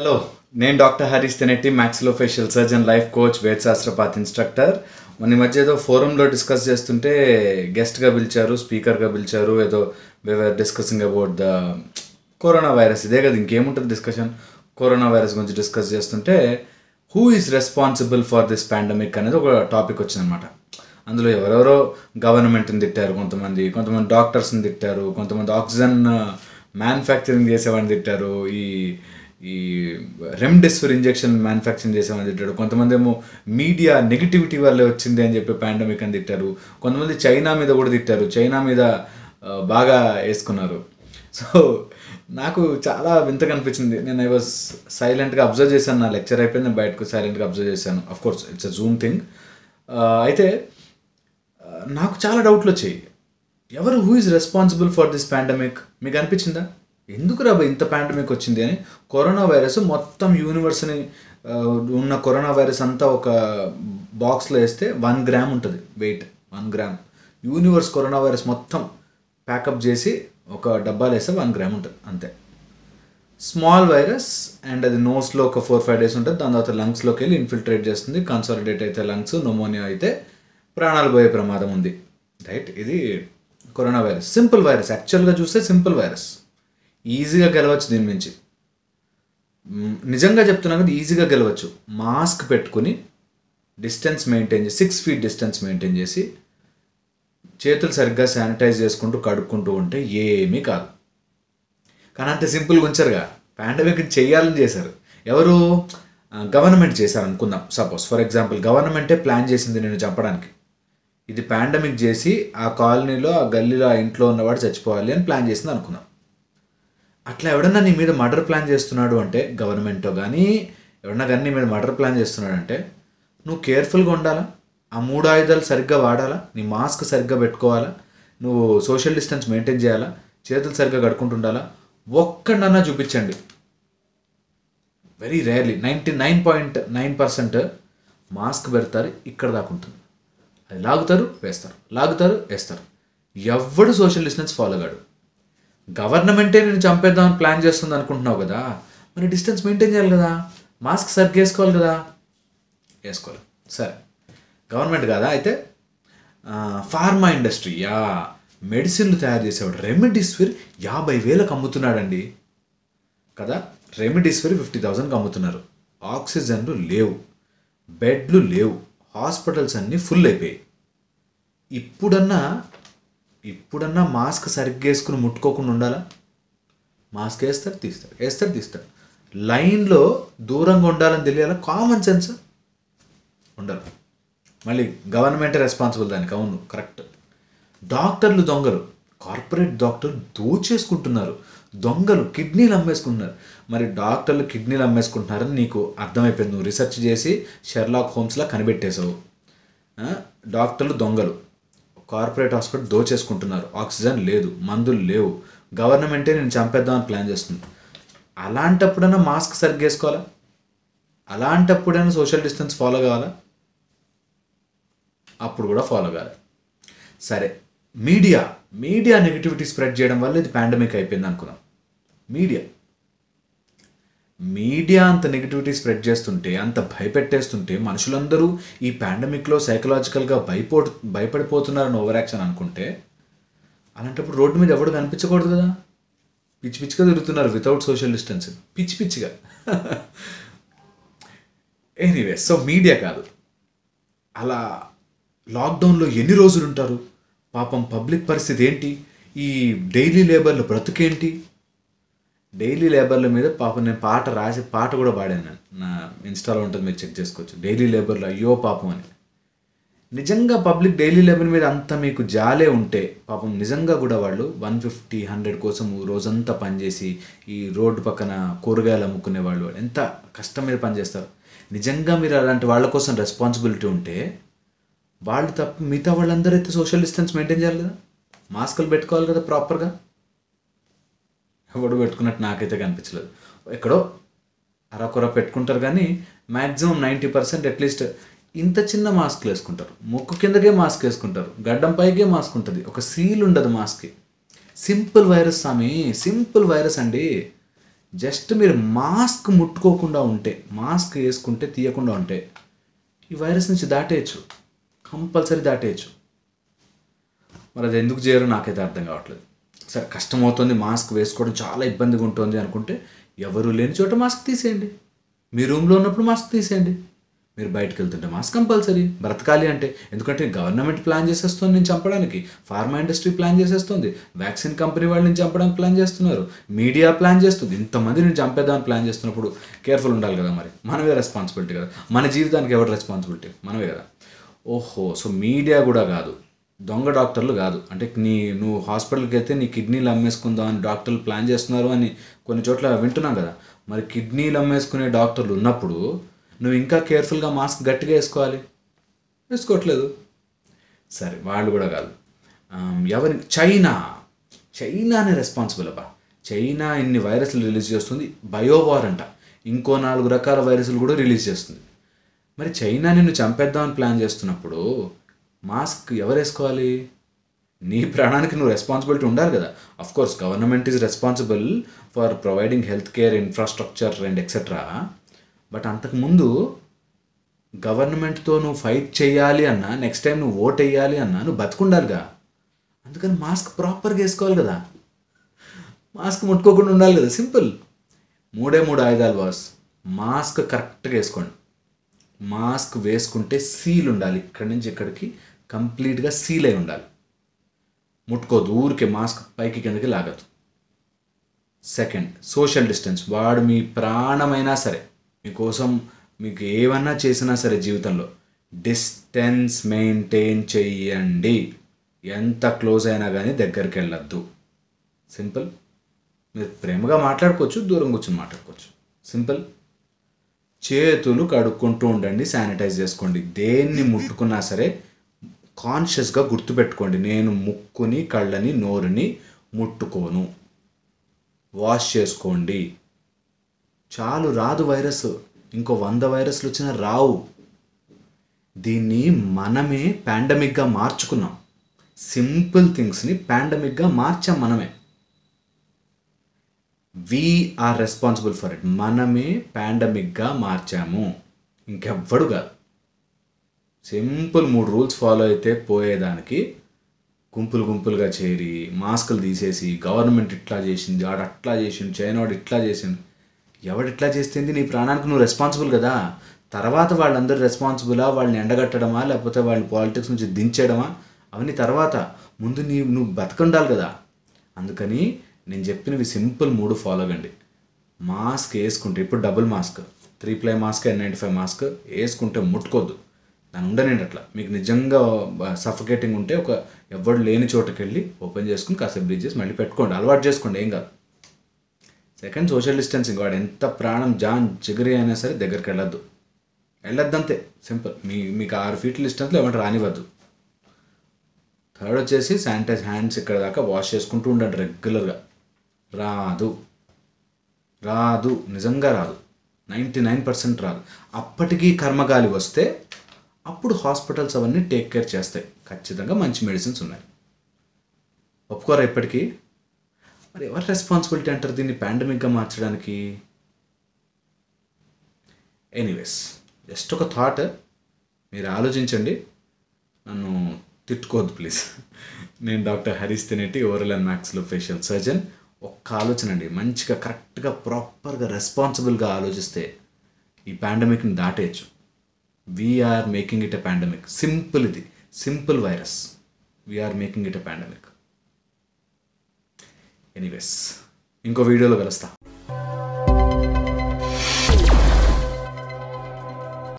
Hello నేను doctor Harish Tenetti maxillofacial surgeon life coach శాస్త్రపాత్ instructor మన మధ్య ఏదో ఫోరంలో డిస్కస్ చేస్తుంటే గెస్ట్గా పిలిచారు స్పీకర్గా పిలిచారు ఏదో we are discussing about the corona virus ఇదే కదా ఇంకేముంటుంది డిస్కషన్ కరోనా వైరస్ గురించి డిస్కస్ చేస్తుంటే who is responsible for this pandemic అనేది ఒక టాపిక్ వచ్చిందనమాట అందులో ఎవరెవరో గవర్నమెంట్ని తిట్టారు కొంతమంది కొంతమంది డాక్టర్స్ని తిట్టారు కొంతమంది ఆక్సిజన్ మ్యానుఫ్యాక్చరింగ్ uh, చేసేవాడిని తిట్టారు ఈ ఈ రెమ్డెసివిర్ ఇంజెక్షన్ మ్యానుఫ్యాక్చరింగ్ చేసామని తిట్టాడు కొంతమంది ఏమో మీడియా నెగిటివిటీ వల్లే వచ్చింది అని చెప్పి పాండమిక్ అని తిట్టారు కొంతమంది చైనా మీద కూడా తిట్టారు చైనా మీద బాగా వేసుకున్నారు సో నాకు చాలా వింతగా కనిపించింది నేను ఐ వాజ్ సైలెంట్గా అబ్జర్వ్ చేశాను నా లెక్చర్ అయిపోయింది నేను బయటకు సైలెంట్గా అబ్జర్వ్ చేశాను of course it's a zoom thing అయితే నాకు చాలా డౌట్లు వచ్చాయి ఎవరు who is responsible for this pandemic మీకు అనిపించిందా ఎందుకు రా ఇంత పాండమిక్ వచ్చింది అని కరోనా వైరస్ మొత్తం యూనివర్స్ని ఉన్న కరోనా వైరస్ అంతా ఒక బాక్స్లో వేస్తే వన్ గ్రామ్ ఉంటుంది weight one gram universe corona virus మొత్తం ప్యాకప్ చేసి ఒక డబ్బాలు వేస్తే వన్ గ్రామ్ ఉంటుంది అంతే స్మాల్ వైరస్ అండ్ అది నోస్లో ఒక ఫోర్ ఫైవ్ డేస్ ఉంటుంది దాని తర్వాత లంగ్స్లోకి వెళ్ళి ఇన్ఫిల్ట్రేట్ చేస్తుంది కన్సాలిడేట్ అయితే లంగ్స్ నొమోనియా అయితే ప్రాణాలు పోయే ప్రమాదం ఉంది రైట్ ఇది కరోనా వైరస్ సింపుల్ వైరస్ యాక్చువల్గా చూస్తే సింపుల్ వైరస్ ఈజీగా గెలవచ్చు దీని నుంచి నిజంగా చెప్తున్నాను కదా ఈజీగా గెలవచ్చు మాస్క్ పెట్టుకుని డిస్టెన్స్ మెయింటైన్ చేసి సిక్స్ ఫీట్ డిస్టెన్స్ మెయింటైన్ చేసి చేతులు సరిగ్గా శానిటైజ్ చేసుకుంటూ కడుక్కుంటూ ఉంటే ఏమీ కాదు కానీ అంత సింపుల్గా ఉంచారుగా పాండమిక్ చేయాలని చేశారు ఎవరు గవర్నమెంట్ చేశారు అనుకుందాం సపోజ్ ఫర్ ఎగ్జాంపుల్ గవర్నమెంటే ప్లాన్ చేసింది నేను చంపడానికి ఇది పాండమిక్ చేసి ఆ కాలనీలో ఆ గల్లీలో ఆ ఇంట్లో ఉన్నవాడు చచ్చిపోవాలి అని ప్లాన్ చేసింది అనుకుందాం అట్లా ఎవడన్నా నీ మీద మర్డర్ ప్లాన్ చేస్తున్నాడు అంటే గవర్నమెంటో కానీ ఎవడన్నా కానీ నీ మీద మర్డర్ ప్లాన్ చేస్తున్నాడంటే నువ్వు కేర్ఫుల్గా ఉండాలా ఆ మూడు ఆయుధాలు సరిగ్గా వాడాలా నీ మాస్క్ సరిగ్గా పెట్టుకోవాలా నువ్వు సోషల్ డిస్టెన్స్ మెయింటైన్ చేయాలా చేతులు సరిగ్గా కడుక్కుంటుండాలా ఒక్కడన్నా చూపించండి very rarely ninety nine point nine percent mask పెడతారు ఇక్కడ దాకా ఉంటుంది అది లాగుతారు వేస్తారు లాగుతారు వేస్తారు ఎవడు సోషల్ డిస్టెన్స్ ఫాలో కాడు గవర్నమెంటే నేను చంపేద్దామని ప్లాన్ చేస్తుంది అనుకుంటున్నావు కదా మరి డిస్టెన్స్ మెయింటైన్ చేయాలి కదా మాస్క్ సరిగ్గా వేసుకోవాలి కదా వేసుకోవాలి సరే గవర్నమెంట్ కదా అయితే ఫార్మా ఇండస్ట్రీ యా మెడిసిన్లు తయారు చేసేవాడు రెమిడిస్విర్ యాభై వేలకు అమ్ముతున్నాడండి కదా రెమిడిస్విర్ ఫిఫ్టీ థౌజండ్కి అమ్ముతున్నారు ఆక్సిజన్లు లేవు బెడ్లు లేవు హాస్పిటల్స్ అన్నీ ఫుల్ అయిపోయాయి ఇప్పుడన్నా ఇప్పుడన్నా మాస్క్ సరిగ్గా వేసుకుని ముట్టుకోకుండా ఉండాలా మాస్క్ వేస్తారు తీస్తారు వేస్తారు తీస్తారు లైన్లో దూరంగా ఉండాలని తెలియాలా కామన్ సెన్స్ ఉండాలి మళ్ళీ గవర్నమెంట్ రెస్పాన్సిబుల్ దానికి అవును కరెక్ట్ డాక్టర్లు దొంగలు కార్పొరేట్ డాక్టర్లు దోచేసుకుంటున్నారు దొంగలు కిడ్నీలు అమ్మేసుకుంటున్నారు మరి డాక్టర్లు కిడ్నీలు అమ్మేసుకుంటున్నారని నీకు అర్థమైపోయింది నువ్వు రీసెర్చ్ చేసి షెర్లాక్ హోమ్స్లా కనిపెట్టేశావు డాక్టర్లు దొంగలు కార్పొరేట్ హాస్పిటల్ దోచేసుకుంటున్నారు ఆక్సిజన్ లేదు మందులు లేవు గవర్నమెంటే నేను చంపేద్దామని ప్లాన్ చేస్తుంది అలాంటప్పుడైనా మాస్క్ సరిగేసుకోవాలా అలాంటప్పుడైనా సోషల్ డిస్టెన్స్ ఫాలో కావాలా అప్పుడు కూడా ఫాలో కావాలి సరే మీడియా మీడియా నెగిటివిటీ స్ప్రెడ్ చేయడం వల్ల ఇది పాండమిక్ అయిపోయింది అనుకున్నాం మీడియా మీడియా అంత నెగిటివిటీ స్ప్రెడ్ చేస్తుంటే అంత భయపెట్టేస్తుంటే మనుషులందరూ ఈ పాండమిక్లో సైకలాజికల్గా భయపో భయపడిపోతున్నారని ఓవర్ యాక్షన్ అనుకుంటే అలాంటప్పుడు రోడ్డు మీద ఎవడు కనిపించకూడదు కదా పిచ్చి పిచ్చిగా తిరుగుతున్నారు వితౌట్ సోషల్ డిస్టెన్సింగ్ పిచ్చి పిచ్చిగా ఎనీవే సో మీడియా కాదు అలా లాక్డౌన్లో ఎన్ని రోజులు ఉంటారు పాపం పబ్లిక్ పరిస్థితి ఏంటి ఈ డైలీ లేబర్లు బ్రతుకేంటి డైలీ లేబర్ల మీద పాపం నేను పాట రాసి పాట కూడా పాడాను నా ఇన్స్టాలో ఉంటుంది మీరు చెక్ చేసుకోవచ్చు డైలీ లేబర్లు అయ్యో పాపం అని నిజంగా పబ్లిక్ డైలీ లేబర్ మీద అంత మీకు జాలే ఉంటే పాపం నిజంగా కూడా వాళ్ళు వన్ ఫిఫ్టీ హండ్రెడ్ కోసం రోజంతా పనిచేసి ఈ రోడ్డు పక్కన కూరగాయలు అమ్ముకునే వాళ్ళు ఎంత కష్టం మీద పనిచేస్తారు నిజంగా మీరు అలాంటి వాళ్ళ కోసం రెస్పాన్సిబిలిటీ ఉంటే వాళ్ళు తప్ప మిగతా వాళ్ళందరూ అయితే సోషల్ డిస్టెన్స్ మెయింటైన్ చేయాలి కదా మాస్కులు పెట్టుకోవాలి కదా ప్రాపర్గా ఎవడు పెట్టుకున్నట్టు నాకైతే కనిపించలేదు ఎక్కడో అరకొర పెట్టుకుంటారు కానీ మ్యాక్సిమం నైంటీ పర్సెంట్ అట్లీస్ట్ ఇంత చిన్న మాస్క్ వేసుకుంటారు ముక్కు కిందకే మాస్క్ వేసుకుంటారు గడ్డం పైకే మాస్క్ ఉంటుంది ఒక సీల్ ఉండదు మాస్క్కి సింపుల్ వైరస్ స్వామి సింపుల్ వైరస్ అండి జస్ట్ మీరు మాస్క్ ముట్టుకోకుండా ఉంటే మాస్క్ వేసుకుంటే తీయకుండా ఉంటే ఈ వైరస్ నుంచి దాటేయచ్చు కంపల్సరీ దాటేయచ్చు మరి అది ఎందుకు చేయరో నాకైతే అర్థం కావట్లేదు సరే కష్టమవుతుంది మాస్క్ వేసుకోవడం చాలా ఇబ్బందిగా ఉంటుంది అనుకుంటే ఎవరు లేని చోట మాస్క్ తీసేయండి మీ రూమ్లో ఉన్నప్పుడు మాస్క్ తీసేయండి మీరు బయటకు వెళ్తుంటే మాస్క్ కంపల్సరీ బ్రతకాలి అంటే ఎందుకంటే గవర్నమెంట్ ప్లాన్ చేసేస్తుంది నేను చంపడానికి ఫార్మా ఇండస్ట్రీ ప్లాన్ చేసేస్తుంది వ్యాక్సిన్ కంపెనీ వాళ్ళని చంపడానికి ప్లాన్ చేస్తున్నారు మీడియా ప్లాన్ చేస్తుంది నేను చంపేదాన్ని ప్లాన్ చేస్తున్నప్పుడు కేర్ఫుల్ ఉండాలి కదా మరి మనమే రెస్పాన్సిబిలిటీ కదా మన జీవితానికి ఎవరి రెస్పాన్సిబిలిటీ మనమే కదా ఓహో సో మీడియా కూడా కాదు దొంగ డాక్టర్లు కాదు అంటే నీ నువ్వు హాస్పిటల్కి వెళ్తే నీ కిడ్నీలు అమ్మేసుకుందాం అని డాక్టర్లు ప్లాన్ చేస్తున్నారు అని కొన్ని చోట్ల వింటున్నాం కదా మరి కిడ్నీలు అమ్మేసుకునే డాక్టర్లు ఉన్నప్పుడు నువ్వు ఇంకా కేర్ఫుల్గా మాస్క్ గట్టిగా వేసుకోవాలి వేసుకోవట్లేదు సరే వాళ్ళు కూడా కాదు ఎవరి చైనా చైనానే రెస్పాన్సిబుల్ అబ్బా చైనా ఇన్ని వైరస్లు రిలీజ్ చేస్తుంది బయోవార్ అంట ఇంకో నాలుగు రకాల వైరస్లు కూడా రిలీజ్ చేస్తుంది మరి చైనా నిన్ను చంపేద్దామని ప్లాన్ చేస్తున్నప్పుడు మాస్క్ ఎవరు వేసుకోవాలి నీ ప్రాణానికి నువ్వు రెస్పాన్సిబిలిటీ ఉండాలి కదా of course government is responsible for providing health care infrastructure and etcetera but అంతకుముందు గవర్నమెంట్తో నువ్వు ఫైట్ చేయాలి అన్నా నెక్స్ట్ టైం నువ్వు ఓట్ వేయాలి అన్నా నువ్వు బతుకుండాలిగా అందుకని మాస్క్ ప్రాపర్గా వేసుకోవాలి కదా మాస్క్ ముట్టుకోకుండా ఉండాలి కదా సింపుల్ మూడే మూడు ఆయుధాలు బాస్ మాస్క్ కరెక్ట్గా వేసుకోండి మాస్క్ వేసుకుంటే సీల్ ఉండాలి ఇక్కడి నుంచి ఇక్కడికి కంప్లీట్గా సీల్ అయి ఉండాలి ముట్టుకోదు ఊరికే మాస్క్ పైకి కిందకి లాగదు సెకండ్ సోషల్ డిస్టెన్స్ వాడు మీ ప్రాణమైనా సరే మీకోసం మీకు ఏమన్నా చేసినా సరే జీవితంలో డిస్టెన్స్ మెయింటైన్ చెయ్యండి ఎంత క్లోజ్ అయినా కానీ దగ్గరికి వెళ్ళొద్దు సింపుల్ మీరు ప్రేమగా మాట్లాడుకోవచ్చు దూరం కూర్చొని మాట్లాడుకోవచ్చు సింపుల్ చేతులు కడుక్కుంటూ ఉండండి శానిటైజ్ చేసుకోండి దేన్ని ముట్టుకున్నా సరే కాన్షియస్గా గుర్తుపెట్టుకోండి నేను ముక్కుని కళ్ళని నోరుని ముట్టుకోను వాష్ చేసుకోండి చాలు రాదు వైరస్ ఇంకో వంద వైరస్లు వచ్చినా రావు దీన్ని మనమే పాండమిక్గా మార్చుకున్నాం సింపుల్ థింగ్స్ని పాండమిక్గా మార్చాం మనమే వీఆర్ రెస్పాన్సిబుల్ ఫర్ ఇట్ మనమే పాండమిక్గా మార్చాము ఇంకెవ్వడు కాదు సింపుల్ మూడు రూల్స్ ఫాలో అయితే పోయేదానికి గుంపులు గుంపులుగా చేరి మాస్కులు తీసేసి గవర్నమెంట్ ఇట్లా చేసింది ఆడు అట్లా చేసిండు చైనా వాడు ఇట్లా చేసింది ఎవడు ఇట్లా చేస్తుంది నీ ప్రాణానికి నువ్వు రెస్పాన్సిబుల్ కదా తర్వాత వాళ్ళందరూ రెస్పాన్సిబులా వాళ్ళని ఎండగట్టడమా లేకపోతే వాళ్ళని పాలిటిక్స్ నుంచి దించేయడమా అవన్నీ తర్వాత ముందు నీ నువ్వు బతకండాలి కదా అందుకని నేను చెప్పినవి సింపుల్ మూడు ఫాలో అవ్వండి మాస్క్ వేసుకుంటే ఇప్పుడు double mask three ply mask and ninety five mask వేసుకుంటే ముట్టుకోద్దు నన్ను ఉండనండి అట్లా మీకు నిజంగా సఫకేటింగ్ ఉంటే ఒక ఎవరు లేని చోటకి వెళ్ళి ఓపెన్ చేసుకుని కాసేపు బ్రీచ్ చేసి మళ్ళీ పెట్టుకోండి అలవాటు చేసుకోండి ఏం కాదు సెకండ్ సోషల్ డిస్టెన్సింగ్ వాడు ఎంత ప్రాణం జాన్ చిగురి అయినా సరే దగ్గరికి వెళ్ళొద్దు వెళ్ళొద్దు అంతే సింపుల్ మీ మీకు ఆరు ఫీట్ల డిస్టెన్స్లో ఏమంటే రానివ్వద్దు థర్డ్ వచ్చేసి శానిటైజ్ హ్యాండ్స్ ఇక్కడ దాకా వాష్ చేసుకుంటూ ఉండండి రెగ్యులర్గా రాదు రాదు నిజంగా రాదు నైంటీ నైన్ పర్సెంట్ రాదు అప్పటికీ కర్మగాలి వస్తే అప్పుడు హాస్పిటల్స్ అవన్నీ టేక్ కేర్ చేస్తాయి ఖచ్చితంగా మంచి మెడిసిన్స్ ఉన్నాయి ఒప్పుకోరా ఇప్పటికీ మరి ఎవరి రెస్పాన్సిబిలిటీ అంటారు దీన్ని పాండమిక్గా మార్చడానికి ఎనీవేస్ జస్ట్ ఒక థాట్ మీరు ఆలోచించండి నన్ను తిట్టుకోవద్దు ప్లీజ్ నేను డాక్టర్ హరీష్ తినేటి ఓవరల్ అండ్ మ్యాక్స్లో ఫేషియల్ సర్జన్ ఒక్క ఆలోచన అండి మంచిగా కరెక్ట్గా ప్రాపర్గా రెస్పాన్సిబుల్గా ఆలోచిస్తే ఈ పాండమిక్ని దాటేయచ్చు we are making it a pandemic. Simple idi. Simple virus. We are making it a pandemic. Anyways ఇంకో వీడియోలో కలుస్తా